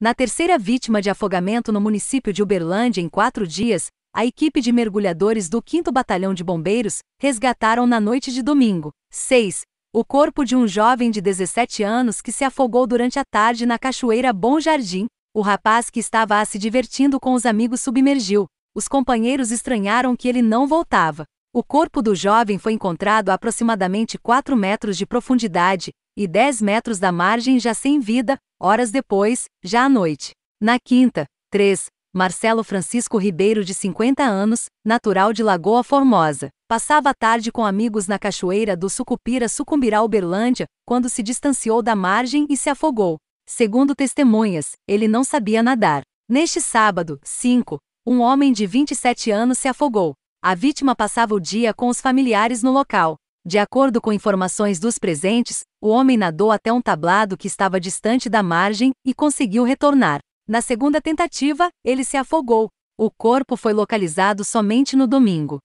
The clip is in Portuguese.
Na terceira vítima de afogamento no município de Uberlândia em quatro dias, a equipe de mergulhadores do 5 Batalhão de Bombeiros resgataram na noite de domingo, 6, o corpo de um jovem de 17 anos que se afogou durante a tarde na cachoeira Bom Jardim. O rapaz que estava a se divertindo com os amigos submergiu. Os companheiros estranharam que ele não voltava. O corpo do jovem foi encontrado a aproximadamente 4 metros de profundidade e 10 metros da margem já sem vida, Horas depois, já à noite. Na quinta, 3, Marcelo Francisco Ribeiro, de 50 anos, natural de Lagoa Formosa, passava a tarde com amigos na cachoeira do Sucupira Sucumbirá Uberlândia, quando se distanciou da margem e se afogou. Segundo testemunhas, ele não sabia nadar. Neste sábado, 5, um homem de 27 anos se afogou. A vítima passava o dia com os familiares no local. De acordo com informações dos presentes, o homem nadou até um tablado que estava distante da margem e conseguiu retornar. Na segunda tentativa, ele se afogou. O corpo foi localizado somente no domingo.